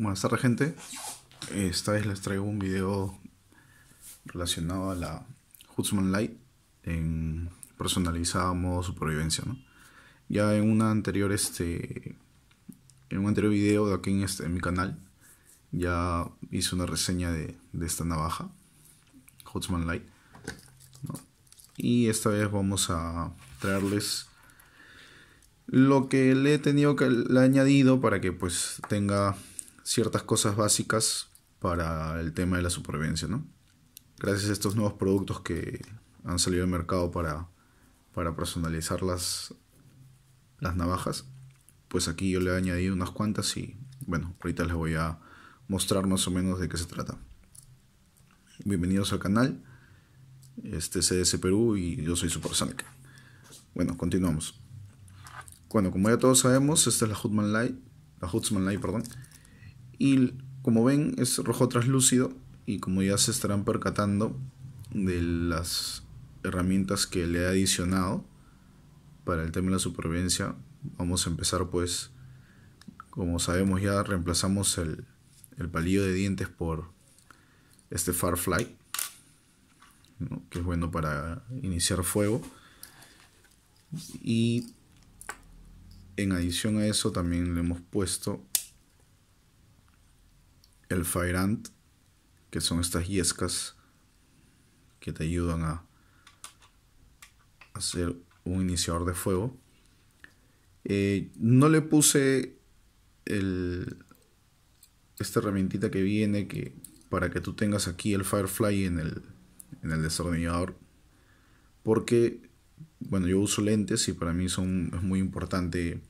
Buenas tardes gente, esta vez les traigo un video relacionado a la Hutzman Light en personalizado modo supervivencia Ya en una anterior este en un anterior video de aquí en, este, mi canal ya hice una reseña de, esta navaja Hutzman Light y esta vez vamos a traerles lo que le he tenido que le he añadido para que pues tenga ciertas cosas básicas para el tema de la supervivencia, Gracias a estos nuevos productos que han salido al mercado para, para personalizar las, las navajas, pues aquí yo le he añadido unas cuantas y bueno, ahorita les voy a mostrar más o menos de qué se trata. Bienvenidos al canal, este es CS Perú y yo soy Supersonic. Bueno, continuamos. Bueno, como ya todos sabemos, esta es la Hutman Light, la Light, perdón, y como ven es rojo translúcido y como ya se estarán percatando de las herramientas que le he adicionado para el tema de la supervivencia, vamos a empezar pues, como sabemos ya reemplazamos el, palillo de dientes por este Farfly, que es bueno para iniciar fuego. Y en adición a eso también le hemos puesto el fire ant, que son estas yescas que te ayudan a hacer un iniciador de fuego. Eh, no le puse el, esta herramientita que viene que para que tú tengas aquí el Firefly en el, en el desordenador Porque, bueno, yo uso lentes y para mí son, es muy importante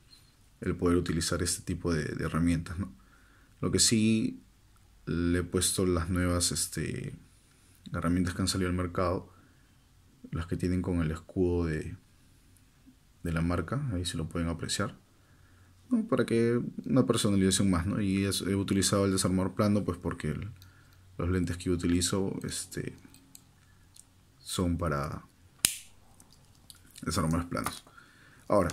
el poder utilizar este tipo de, herramientas. Lo que sí le he puesto las nuevas este, herramientas que han salido al mercado, las que tienen con el escudo de, la marca, ahí se lo pueden apreciar. Para que una personalización más, ¿no? Y he utilizado el desarmador plano, pues porque los lentes que utilizo este, son para desarmadores planos. Ahora,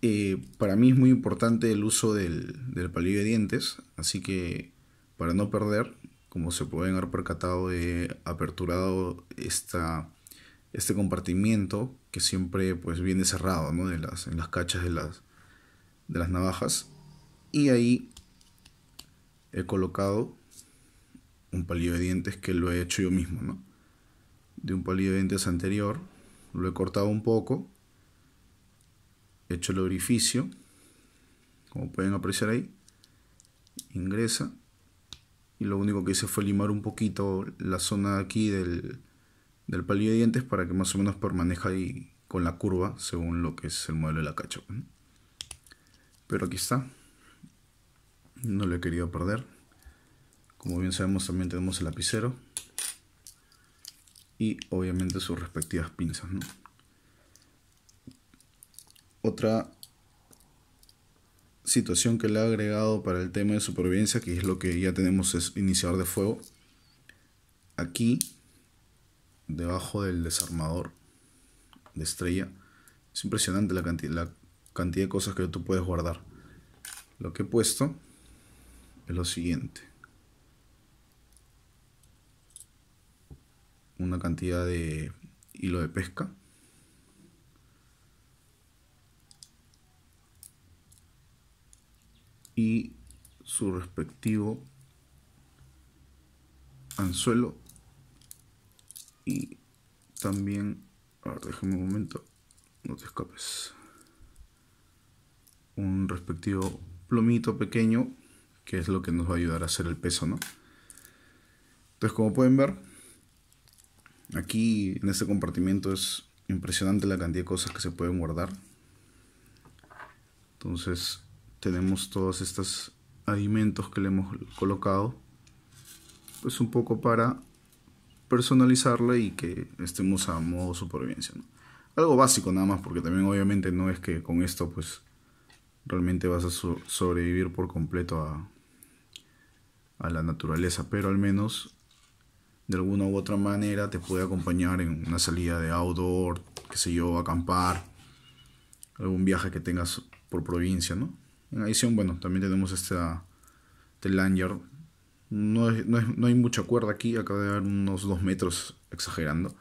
eh, para mí es muy importante el uso del, del palillo de dientes, así que para no perder, como se pueden haber percatado, he aperturado este compartimiento que siempre pues, viene cerrado ¿no? de las, en las cachas de las, de las navajas. Y ahí he colocado un palillo de dientes que lo he hecho yo mismo, ¿no? De un palillo de dientes anterior, lo he cortado un poco, he hecho el orificio, como pueden apreciar ahí, ingresa y lo único que hice fue limar un poquito la zona de aquí del, del palillo de dientes para que más o menos permanezca ahí con la curva según lo que es el modelo de la cacho. Pero aquí está. No lo he querido perder. Como bien sabemos también tenemos el lapicero. Y obviamente sus respectivas pinzas. Otra situación que le ha agregado para el tema de supervivencia, que es lo que ya tenemos es iniciador de fuego, aquí, debajo del desarmador de estrella, es impresionante la cantidad, la cantidad de cosas que tú puedes guardar. Lo que he puesto es lo siguiente. Una cantidad de hilo de pesca. y su respectivo anzuelo y también a déjame un momento no te escapes un respectivo plomito pequeño que es lo que nos va a ayudar a hacer el peso no entonces como pueden ver aquí en este compartimento es impresionante la cantidad de cosas que se pueden guardar entonces tenemos todos estos alimentos que le hemos colocado pues un poco para personalizarla y que estemos a modo supervivencia algo básico nada más porque también obviamente no es que con esto pues realmente vas a sobrevivir por completo a, a la naturaleza pero al menos de alguna u otra manera te puede acompañar en una salida de outdoor Que sé yo acampar algún viaje que tengas por provincia no en adición, bueno, también tenemos este lanyard. No, hay mucha cuerda aquí, acaba de dar unos 2 metros exagerando.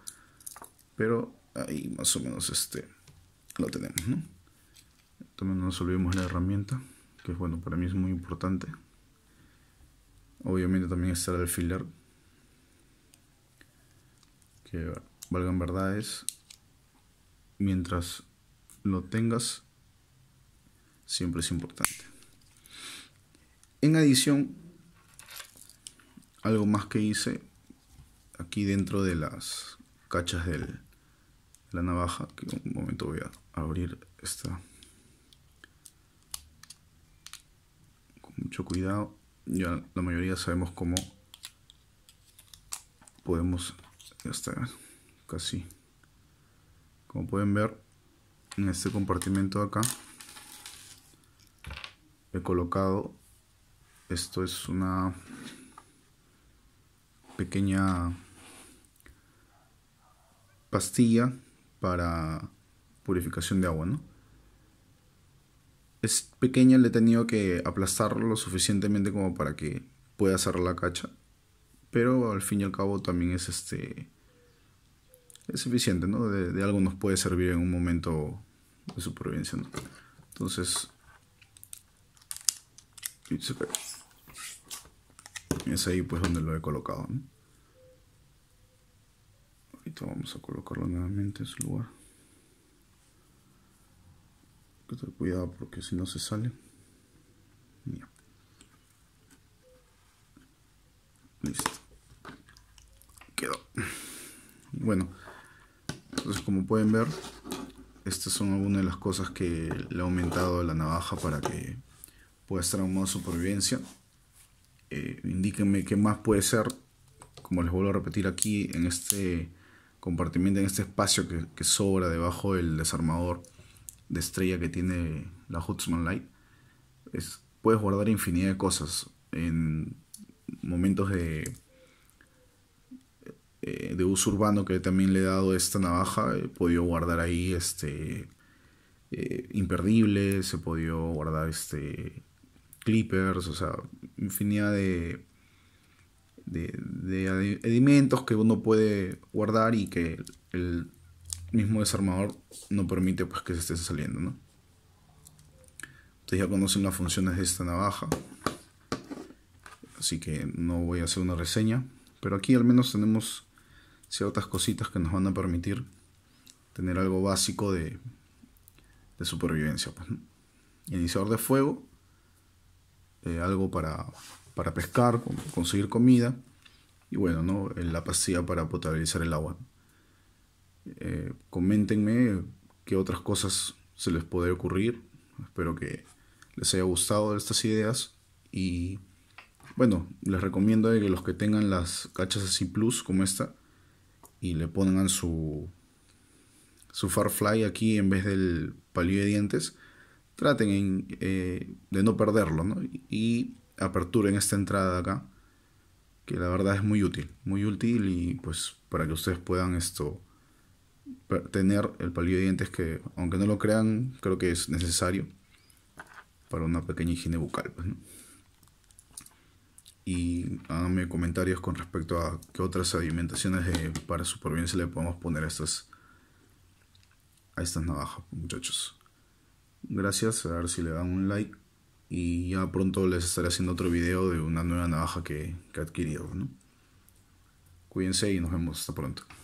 Pero ahí más o menos este lo tenemos, También no nos olvidemos la herramienta, que bueno, para mí es muy importante. Obviamente también está el filler Que valgan verdades. Mientras lo tengas, siempre es importante. En adición, algo más que hice aquí dentro de las cachas de la navaja, que un momento voy a abrir esta con mucho cuidado. Ya la mayoría sabemos cómo podemos, ya casi, como pueden ver, en este compartimento de acá he colocado esto es una pequeña pastilla para purificación de agua, ¿no? Es pequeña, le he tenido que aplastarlo lo suficientemente como para que pueda cerrar la cacha, pero al fin y al cabo también es este es suficiente, ¿no? De, algo nos puede servir en un momento de supervivencia, Entonces, y se Es ahí pues donde lo he colocado. Ahorita vamos a colocarlo nuevamente en su lugar. Hay que tener cuidado porque si no se sale. Listo. Quedó. Bueno, entonces como pueden ver, estas son algunas de las cosas que le he aumentado a la navaja para que Puede estar en modo de supervivencia. Eh, indíquenme qué más puede ser. Como les vuelvo a repetir aquí en este compartimiento, en este espacio que, sobra debajo del desarmador de estrella que tiene la Hutzman Light. puedes guardar infinidad de cosas en momentos de, eh, de uso urbano que también le he dado esta navaja. He podido guardar ahí este, eh, imperdibles, se guardar este, Clippers, o sea, infinidad de, de, de edimentos que uno puede guardar y que el mismo desarmador no permite pues, que se esté saliendo, ¿no? Ustedes ya conocen las funciones de esta navaja, así que no voy a hacer una reseña, pero aquí al menos tenemos ciertas cositas que nos van a permitir tener algo básico de, de supervivencia. Pues, Iniciador de fuego, este, algo para, para pescar, conseguir comida y bueno, ¿no? la pastilla para potabilizar el agua. Eh, coméntenme qué otras cosas se les puede ocurrir. Espero que les haya gustado estas ideas y bueno, les recomiendo que los que tengan las cachas así plus como esta y le pongan su su Farfly aquí en vez del palillo de dientes, traten eh, de no perderlo, Y aperturen esta entrada acá, que la verdad es muy útil, muy útil y pues para que ustedes puedan esto tener el palillo de dientes que, aunque no lo crean, creo que es necesario para una pequeña higiene bucal, pues, Y háganme comentarios con respecto a qué otras alimentaciones de, para supervivencia le podemos poner estas, a estas navajas, muchachos. Gracias, a ver si le dan un like. Y ya pronto les estaré haciendo otro video de una nueva navaja que, que he adquirido. Cuídense y nos vemos. Hasta pronto.